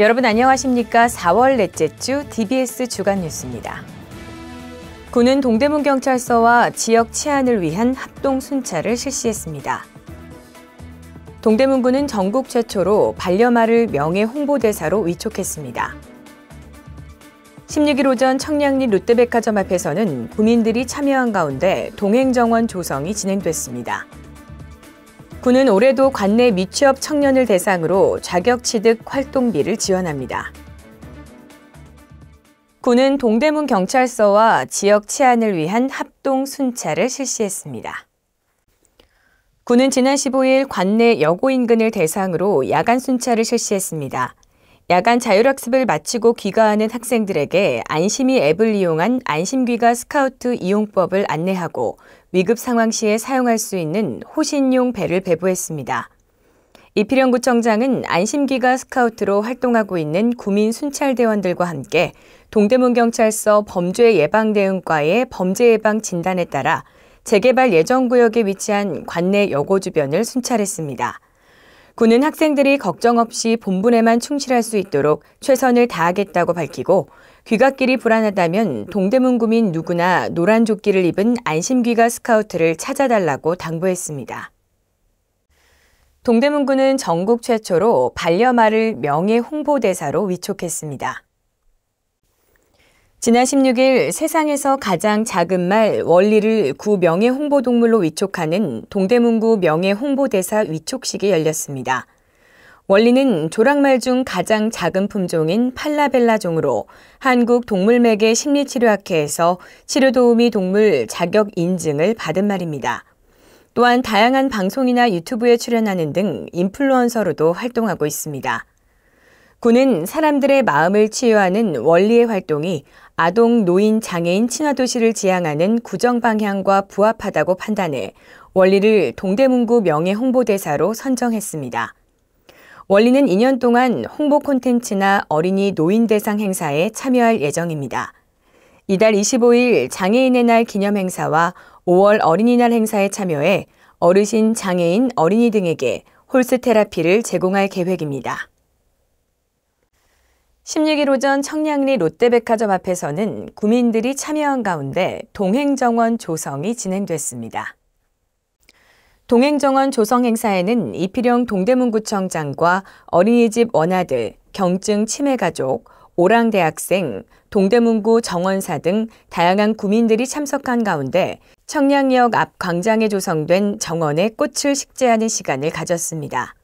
여러분 안녕하십니까? 4월 넷째 주 DBS 주간 뉴스입니다. 군은 동대문 경찰서와 지역 치안을 위한 합동 순찰을 실시했습니다. 동대문군은 전국 최초로 반려마를 명예 홍보대사로 위촉했습니다. 16일 오전 청량리 롯데백화점 앞에서는 구민들이 참여한 가운데 동행 정원 조성이 진행됐습니다. 군은 올해도 관내 미취업 청년을 대상으로 자격취득 활동비를 지원합니다. 군은 동대문 경찰서와 지역 치안을 위한 합동 순찰을 실시했습니다. 군은 지난 15일 관내 여고 인근을 대상으로 야간 순찰을 실시했습니다. 야간 자율학습을 마치고 귀가하는 학생들에게 안심이 앱을 이용한 안심귀가 스카우트 이용법을 안내하고 위급 상황 시에 사용할 수 있는 호신용 배를 배부했습니다. 이필영 구청장은 안심기가 스카우트로 활동하고 있는 구민 순찰대원들과 함께 동대문경찰서 범죄예방대응과의 범죄예방 진단에 따라 재개발 예정구역에 위치한 관내 여고 주변을 순찰했습니다. 군은 학생들이 걱정 없이 본분에만 충실할 수 있도록 최선을 다하겠다고 밝히고 귀갓길이 불안하다면 동대문구민 누구나 노란 조끼를 입은 안심귀가 스카우트를 찾아달라고 당부했습니다. 동대문구는 전국 최초로 반려말을 명예 홍보대사로 위촉했습니다. 지난 16일 세상에서 가장 작은 말 원리를 구 명예 홍보동물로 위촉하는 동대문구 명예 홍보대사 위촉식이 열렸습니다. 원리는 조랑말 중 가장 작은 품종인 팔라벨라 종으로 한국 동물매개 심리치료학회에서 치료도우미 동물 자격 인증을 받은 말입니다. 또한 다양한 방송이나 유튜브에 출연하는 등 인플루언서로도 활동하고 있습니다. 군은 사람들의 마음을 치유하는 원리의 활동이 아동, 노인, 장애인 친화도시를 지향하는 구정 방향과 부합하다고 판단해 원리를 동대문구 명예 홍보대사로 선정했습니다. 원리는 2년 동안 홍보 콘텐츠나 어린이 노인 대상 행사에 참여할 예정입니다. 이달 25일 장애인의 날 기념 행사와 5월 어린이날 행사에 참여해 어르신, 장애인, 어린이 등에게 홀스 테라피를 제공할 계획입니다. 16일 오전 청량리 롯데백화점 앞에서는 구민들이 참여한 가운데 동행정원 조성이 진행됐습니다. 동행정원 조성 행사에는 이필영 동대문구청장과 어린이집 원아들, 경증 치매 가족, 오랑대학생, 동대문구 정원사 등 다양한 구민들이 참석한 가운데 청량역 앞 광장에 조성된 정원의 꽃을 식재하는 시간을 가졌습니다.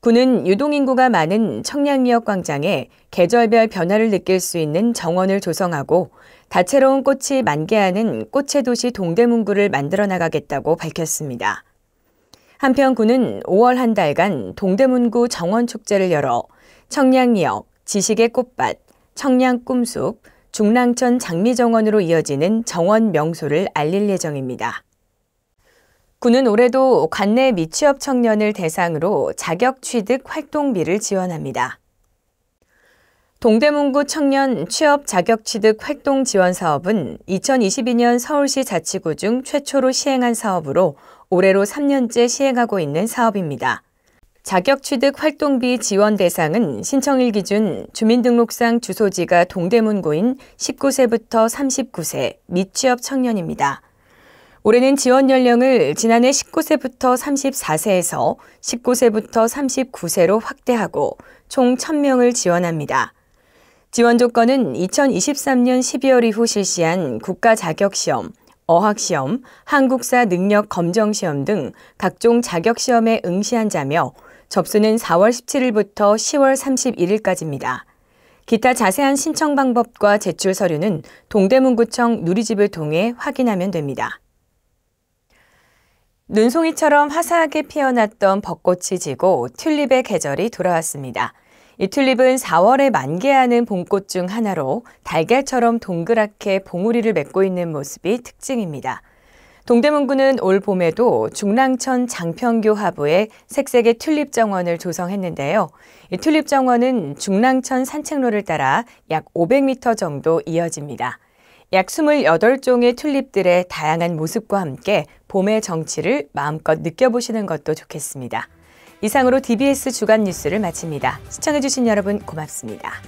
군은 유동인구가 많은 청량리역 광장에 계절별 변화를 느낄 수 있는 정원을 조성하고 다채로운 꽃이 만개하는 꽃의 도시 동대문구를 만들어 나가겠다고 밝혔습니다. 한편 군은 5월 한 달간 동대문구 정원축제를 열어 청량리역, 지식의 꽃밭, 청량 꿈숲, 중랑천 장미정원으로 이어지는 정원 명소를 알릴 예정입니다. 군은 올해도 관내 미취업 청년을 대상으로 자격 취득 활동비를 지원합니다. 동대문구 청년 취업 자격 취득 활동 지원 사업은 2022년 서울시 자치구 중 최초로 시행한 사업으로 올해로 3년째 시행하고 있는 사업입니다. 자격 취득 활동비 지원 대상은 신청일 기준 주민등록상 주소지가 동대문구인 19세부터 39세 미취업 청년입니다. 올해는 지원 연령을 지난해 19세부터 34세에서 19세부터 39세로 확대하고 총 1000명을 지원합니다. 지원 조건은 2023년 12월 이후 실시한 국가 자격 시험, 어학 시험, 한국사 능력 검정 시험 등 각종 자격 시험에 응시한 자며 접수는 4월 17일부터 10월 31일까지입니다. 기타 자세한 신청 방법과 제출 서류는 동대문구청 누리집을 통해 확인하면 됩니다. 눈송이처럼 화사하게 피어났던 벚꽃이 지고 튤립의 계절이 돌아왔습니다. 이 튤립은 4월에 만개하는 봄꽃 중 하나로 달걀처럼 동그랗게 봉우리를 맺고 있는 모습이 특징입니다. 동대문구는 올 봄에도 중랑천 장평교 하부에 색색의 튤립 정원을 조성했는데요. 이 튤립 정원은 중랑천 산책로를 따라 약 500m 정도 이어집니다. 약 28종의 튤립들의 다양한 모습과 함께 봄의 정취를 마음껏 느껴보시는 것도 좋겠습니다. 이상으로 DBS 주간 뉴스를 마칩니다. 시청해주신 여러분 고맙습니다.